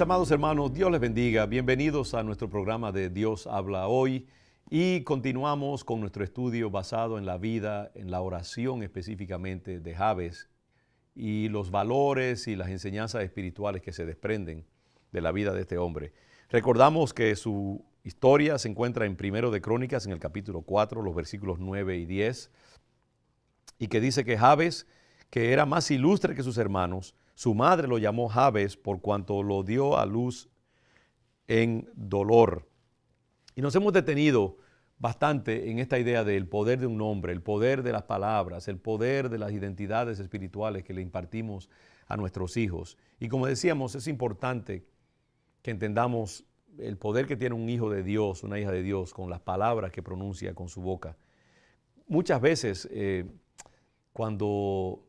amados hermanos, Dios les bendiga. Bienvenidos a nuestro programa de Dios habla hoy y continuamos con nuestro estudio basado en la vida, en la oración específicamente de Javes y los valores y las enseñanzas espirituales que se desprenden de la vida de este hombre. Recordamos que su historia se encuentra en Primero de Crónicas, en el capítulo 4, los versículos 9 y 10, y que dice que Javes, que era más ilustre que sus hermanos, su madre lo llamó Javes por cuanto lo dio a luz en dolor. Y nos hemos detenido bastante en esta idea del poder de un hombre, el poder de las palabras, el poder de las identidades espirituales que le impartimos a nuestros hijos. Y como decíamos, es importante que entendamos el poder que tiene un hijo de Dios, una hija de Dios, con las palabras que pronuncia con su boca. Muchas veces eh, cuando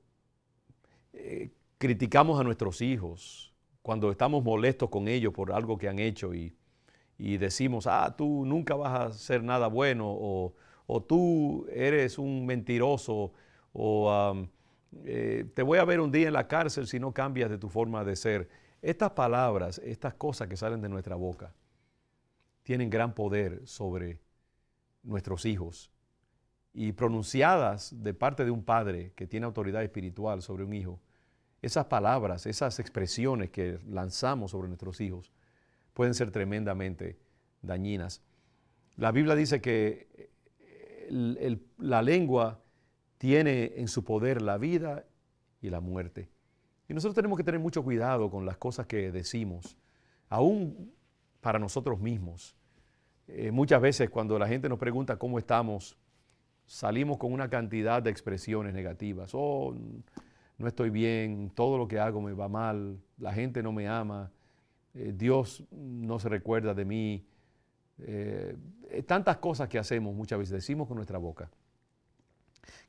criticamos a nuestros hijos, cuando estamos molestos con ellos por algo que han hecho y, decimos, ah, tú nunca vas a hacer nada bueno o, tú eres un mentiroso o um, eh, te voy a ver un día en la cárcel si no cambias de tu forma de ser. Estas palabras, estas cosas que salen de nuestra boca, tienen gran poder sobre nuestros hijos. Y pronunciadas de parte de un padre que tiene autoridad espiritual sobre un hijo, esas palabras, esas expresiones que lanzamos sobre nuestros hijos pueden ser tremendamente dañinas. La Biblia dice que eh, la lengua tiene en su poder la vida y la muerte. Y nosotros tenemos que tener mucho cuidado con las cosas que decimos, aún para nosotros mismos. Eh, muchas veces cuando la gente nos pregunta cómo estamos, salimos con una cantidad de expresiones negativas. o... Oh, no estoy bien, todo lo que hago me va mal, la gente no me ama, eh, Dios no se recuerda de mí. Eh, eh, tantas cosas que hacemos muchas veces, decimos con nuestra boca,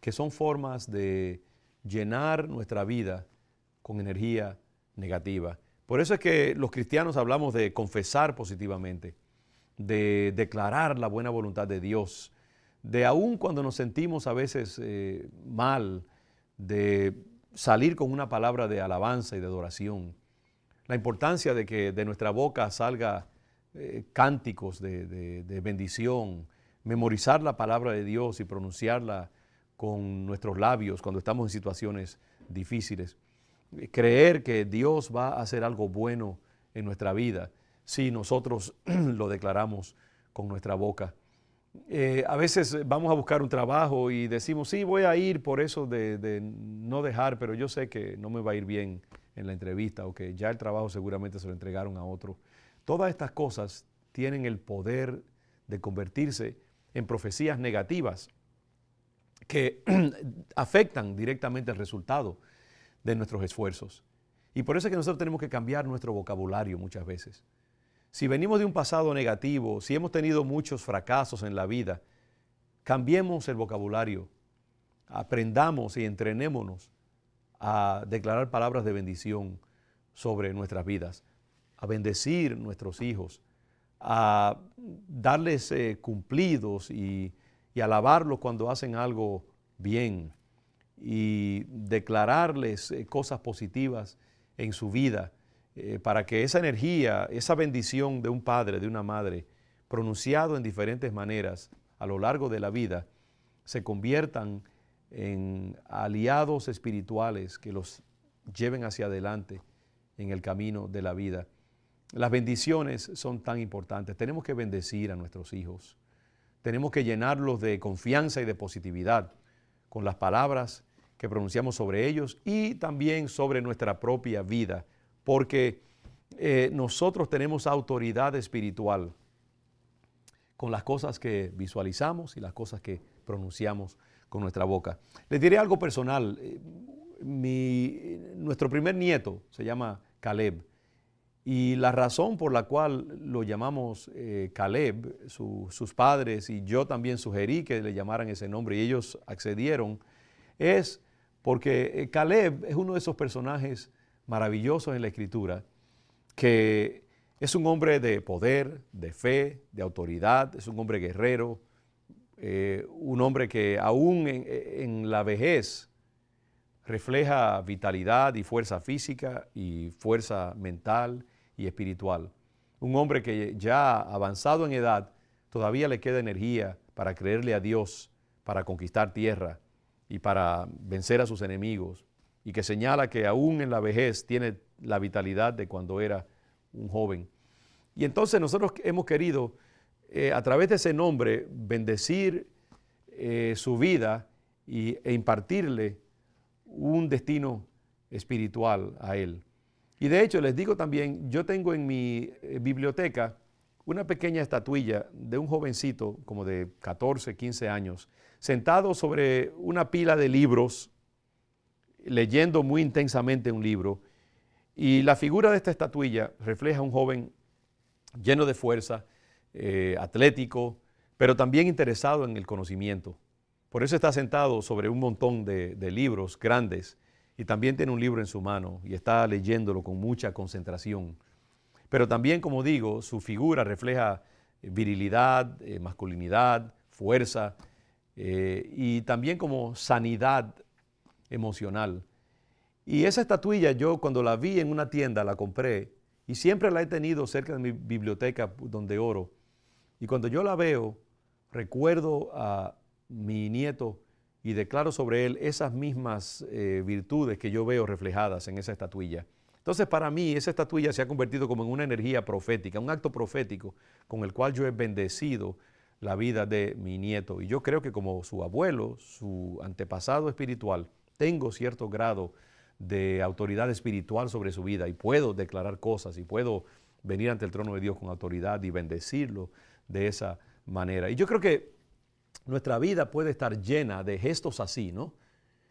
que son formas de llenar nuestra vida con energía negativa. Por eso es que los cristianos hablamos de confesar positivamente, de declarar la buena voluntad de Dios, de aun cuando nos sentimos a veces mal, de salir con una palabra de alabanza y de adoración. La importancia de que de nuestra boca salga eh, cánticos de, de, bendición, memorizar la palabra de Dios y pronunciarla con nuestros labios cuando estamos en situaciones difíciles. Eh, creer que Dios va a hacer algo bueno en nuestra vida si nosotros lo declaramos con nuestra boca. Eh, a veces vamos a buscar un trabajo y decimos, sí, voy a ir por eso de, de, no dejar, pero yo sé que no me va a ir bien en la entrevista o que ya el trabajo seguramente se lo entregaron a otro. Todas estas cosas tienen el poder de convertirse en profecías negativas que afectan directamente el resultado de nuestros esfuerzos. Y por eso es que nosotros tenemos que cambiar nuestro vocabulario muchas veces. Si venimos de un pasado negativo, si hemos tenido muchos fracasos en la vida, cambiemos el vocabulario, aprendamos y entrenémonos a declarar palabras de bendición sobre nuestras vidas, a bendecir nuestros hijos, a darles eh, cumplidos y, alabarlos cuando hacen algo bien y declararles eh, cosas positivas en su vida eh, para que esa energía, esa bendición de un padre, de una madre, pronunciado en diferentes maneras a lo largo de la vida, se conviertan en aliados espirituales que los lleven hacia adelante en el camino de la vida. Las bendiciones son tan importantes. Tenemos que bendecir a nuestros hijos. Tenemos que llenarlos de confianza y de positividad con las palabras que pronunciamos sobre ellos y también sobre nuestra propia vida porque eh, nosotros tenemos autoridad espiritual con las cosas que visualizamos y las cosas que pronunciamos con nuestra boca. Les diré algo personal. Eh, nuestro primer nieto se llama Caleb y la razón por la cual lo llamamos eh, Caleb, sus padres y yo también sugerí que le llamaran ese nombre y ellos accedieron, es porque Caleb es uno de esos personajes Maravilloso en la Escritura, que es un hombre de poder, de fe, de autoridad, es un hombre guerrero, eh, un hombre que aún en, en, la vejez refleja vitalidad y fuerza física y fuerza mental y espiritual. Un hombre que ya avanzado en edad todavía le queda energía para creerle a Dios, para conquistar tierra y para vencer a sus enemigos y que señala que aún en la vejez tiene la vitalidad de cuando era un joven. Y entonces nosotros hemos querido, eh, a través de ese nombre, bendecir eh, su vida e impartirle un destino espiritual a él. Y de hecho, les digo también, yo tengo en mi eh, biblioteca una pequeña estatuilla de un jovencito como de 14, 15 años, sentado sobre una pila de libros leyendo muy intensamente un libro y la figura de esta estatuilla refleja un joven lleno de fuerza, eh, atlético, pero también interesado en el conocimiento. Por eso está sentado sobre un montón de, libros grandes y también tiene un libro en su mano y está leyéndolo con mucha concentración. Pero también, como digo, su figura refleja eh, virilidad, eh, masculinidad, fuerza y también como sanidad emocional. Y esa estatuilla yo cuando la vi en una tienda la compré y siempre la he tenido cerca de mi biblioteca donde oro. Y cuando yo la veo, recuerdo a mi nieto y declaro sobre él esas mismas eh, virtudes que yo veo reflejadas en esa estatuilla. Entonces para mí esa estatuilla se ha convertido como en una energía profética, un acto profético con el cual yo he bendecido la vida de mi nieto. Y yo creo que como su abuelo, su antepasado espiritual, tengo cierto grado de autoridad espiritual sobre su vida y puedo declarar cosas y puedo venir ante el trono de Dios con autoridad y bendecirlo de esa manera. Y yo creo que nuestra vida puede estar llena de gestos así, ¿no?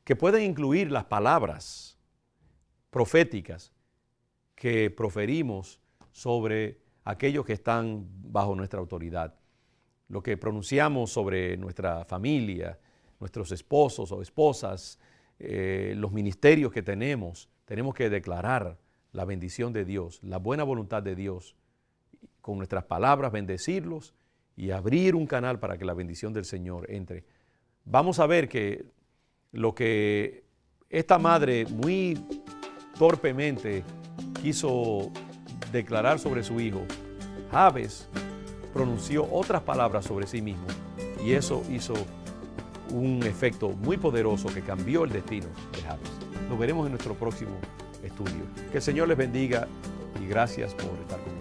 Que pueden incluir las palabras proféticas que proferimos sobre aquellos que están bajo nuestra autoridad. Lo que pronunciamos sobre nuestra familia, nuestros esposos o esposas, eh, los ministerios que tenemos, tenemos que declarar la bendición de Dios, la buena voluntad de Dios, con nuestras palabras bendecirlos y abrir un canal para que la bendición del Señor entre. Vamos a ver que lo que esta madre muy torpemente quiso declarar sobre su hijo, Javes pronunció otras palabras sobre sí mismo y eso hizo un efecto muy poderoso que cambió el destino de Javes. Nos veremos en nuestro próximo estudio. Que el Señor les bendiga y gracias por estar conmigo.